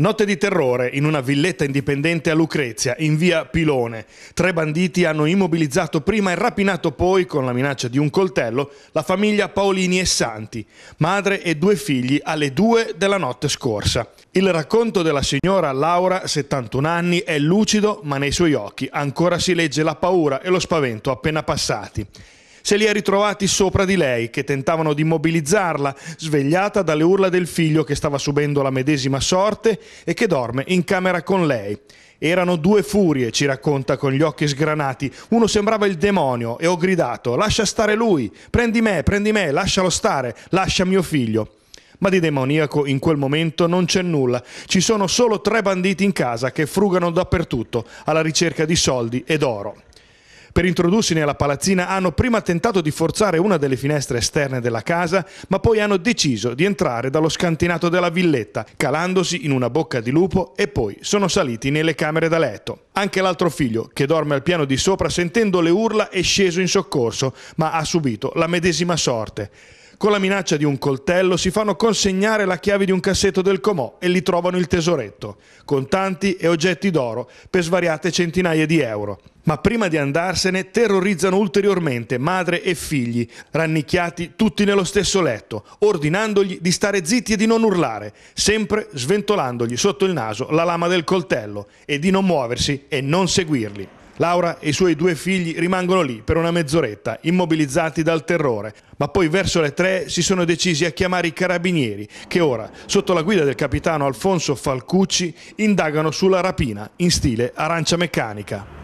Notte di terrore in una villetta indipendente a Lucrezia, in via Pilone. Tre banditi hanno immobilizzato prima e rapinato poi, con la minaccia di un coltello, la famiglia Paolini e Santi, madre e due figli, alle due della notte scorsa. Il racconto della signora Laura, 71 anni, è lucido, ma nei suoi occhi ancora si legge la paura e lo spavento appena passati. Se li ha ritrovati sopra di lei, che tentavano di immobilizzarla, svegliata dalle urla del figlio che stava subendo la medesima sorte e che dorme in camera con lei. Erano due furie, ci racconta con gli occhi sgranati. Uno sembrava il demonio e ho gridato: Lascia stare lui, prendi me, prendi me, lascialo stare, lascia mio figlio. Ma di demoniaco in quel momento non c'è nulla. Ci sono solo tre banditi in casa che frugano dappertutto alla ricerca di soldi ed oro. Per introdursi nella palazzina hanno prima tentato di forzare una delle finestre esterne della casa, ma poi hanno deciso di entrare dallo scantinato della villetta, calandosi in una bocca di lupo e poi sono saliti nelle camere da letto. Anche l'altro figlio, che dorme al piano di sopra sentendo le urla, è sceso in soccorso, ma ha subito la medesima sorte. Con la minaccia di un coltello si fanno consegnare la chiave di un cassetto del comò e li trovano il tesoretto, contanti e oggetti d'oro per svariate centinaia di euro. Ma prima di andarsene terrorizzano ulteriormente madre e figli, rannicchiati tutti nello stesso letto, ordinandogli di stare zitti e di non urlare, sempre sventolandogli sotto il naso la lama del coltello e di non muoversi e non seguirli. Laura e i suoi due figli rimangono lì per una mezz'oretta, immobilizzati dal terrore, ma poi verso le tre si sono decisi a chiamare i carabinieri, che ora, sotto la guida del capitano Alfonso Falcucci, indagano sulla rapina in stile arancia meccanica.